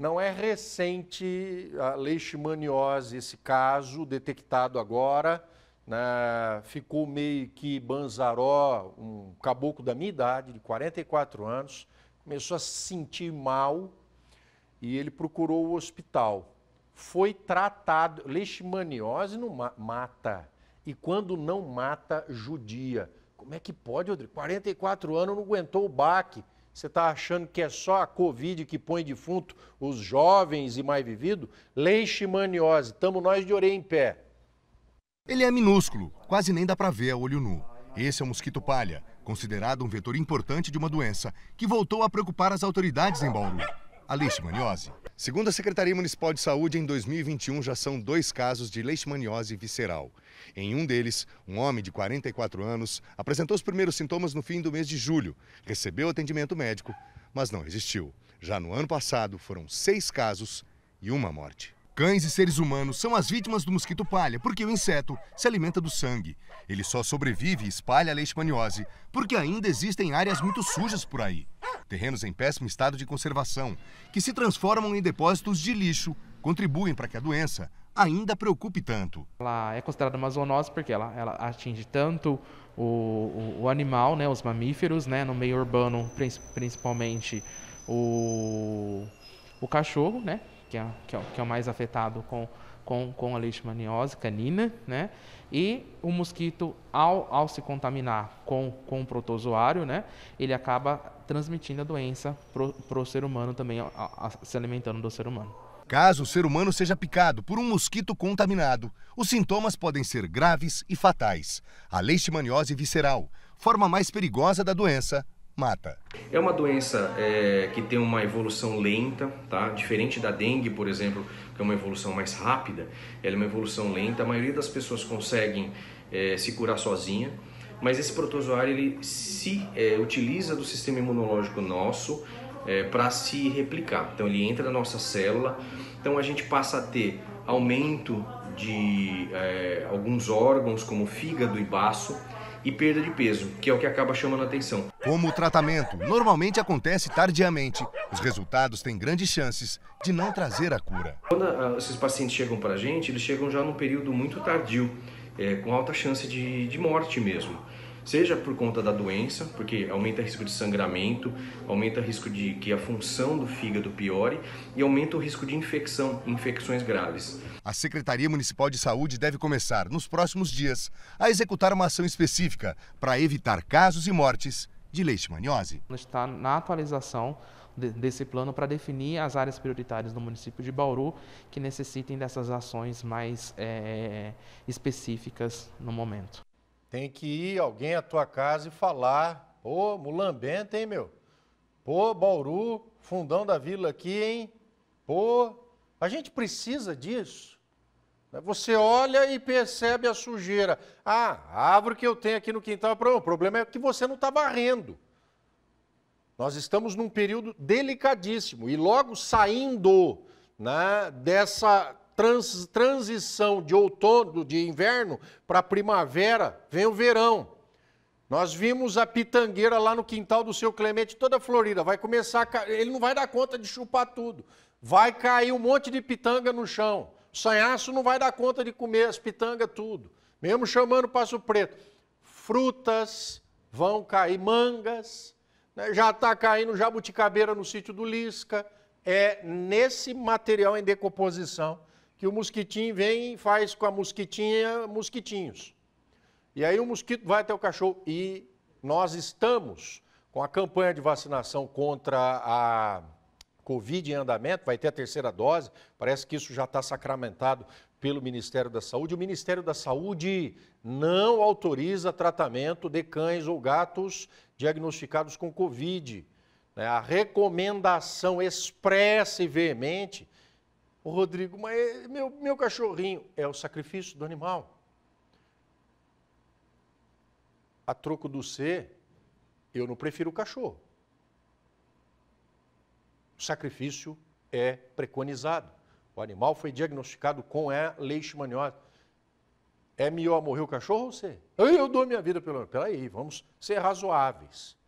Não é recente a leishmaniose, esse caso detectado agora. Né? Ficou meio que Banzaró, um caboclo da minha idade, de 44 anos, começou a se sentir mal e ele procurou o hospital. Foi tratado. Leishmaniose não ma mata. E quando não mata, judia. Como é que pode, Rodrigo? 44 anos não aguentou o baque. Você está achando que é só a Covid que põe defunto os jovens e mais vivido? Leishmaniose, estamos nós de orelha em pé. Ele é minúsculo, quase nem dá para ver a olho nu. Esse é o mosquito palha, considerado um vetor importante de uma doença que voltou a preocupar as autoridades em Bauru leishmaniose. Segundo a Secretaria Municipal de Saúde, em 2021 já são dois casos de leishmaniose visceral. Em um deles, um homem de 44 anos apresentou os primeiros sintomas no fim do mês de julho, recebeu atendimento médico, mas não resistiu. Já no ano passado, foram seis casos e uma morte. Cães e seres humanos são as vítimas do mosquito palha, porque o inseto se alimenta do sangue. Ele só sobrevive e espalha a leishmaniose, porque ainda existem áreas muito sujas por aí terrenos em péssimo estado de conservação, que se transformam em depósitos de lixo, contribuem para que a doença ainda preocupe tanto. Ela é considerada uma zoonose porque ela, ela atinge tanto o, o, o, animal, né, os mamíferos, né, no meio urbano, principalmente o, o cachorro, né, que é, que é, que é o mais afetado com, com, com a leishmaniose canina, né? E o mosquito, ao, ao se contaminar com, com o protozoário, né? Ele acaba transmitindo a doença para o ser humano também, a, a, se alimentando do ser humano. Caso o ser humano seja picado por um mosquito contaminado, os sintomas podem ser graves e fatais. A leishmaniose visceral, forma mais perigosa da doença, Mata. É uma doença é, que tem uma evolução lenta, tá? Diferente da dengue, por exemplo, que é uma evolução mais rápida, ela é uma evolução lenta. A maioria das pessoas conseguem é, se curar sozinha, mas esse protozoário ele se é, utiliza do sistema imunológico nosso é, para se replicar. Então ele entra na nossa célula, então a gente passa a ter aumento de é, alguns órgãos como fígado e baço e perda de peso, que é o que acaba chamando a atenção. Como o tratamento normalmente acontece tardiamente, os resultados têm grandes chances de não trazer a cura. Quando ah, esses pacientes chegam para a gente, eles chegam já num período muito tardio, é, com alta chance de, de morte mesmo seja por conta da doença, porque aumenta o risco de sangramento, aumenta o risco de que a função do fígado piore e aumenta o risco de infecção, infecções graves. A Secretaria Municipal de Saúde deve começar, nos próximos dias, a executar uma ação específica para evitar casos e mortes de leishmaniose. Está na atualização desse plano para definir as áreas prioritárias no município de Bauru que necessitem dessas ações mais é, específicas no momento. Tem que ir alguém à tua casa e falar: pô Mulambento, hein, meu? Pô, Bauru, fundão da vila aqui, hein? Pô, a gente precisa disso. Você olha e percebe a sujeira. Ah, a árvore que eu tenho aqui no quintal, o problema é que você não está varrendo. Nós estamos num período delicadíssimo e logo saindo né, dessa trans, transição de outono, de inverno para primavera, vem o verão. Nós vimos a pitangueira lá no quintal do seu Clemente, toda florida. Vai começar a... Ele não vai dar conta de chupar tudo. Vai cair um monte de pitanga no chão. O sanhaço não vai dar conta de comer as pitangas tudo. Mesmo chamando passo preto. Frutas vão cair, mangas. Né? Já está caindo jabuticabeira no sítio do Lisca. É nesse material em decomposição que o mosquitinho vem e faz com a mosquitinha mosquitinhos. E aí o mosquito vai até o cachorro. E nós estamos com a campanha de vacinação contra a Covid em andamento, vai ter a terceira dose, parece que isso já está sacramentado pelo Ministério da Saúde. O Ministério da Saúde não autoriza tratamento de cães ou gatos diagnosticados com Covid. Né? A recomendação expressa e veemente o Rodrigo, mas eh, meu, meu cachorrinho é o sacrifício do animal. A troco do ser, eu não prefiro o cachorro. O sacrifício é preconizado. O animal foi diagnosticado com a leishmaniose. É melhor morrer o cachorro ou você? Eu dou minha vida pelo. Peraí, vamos ser razoáveis.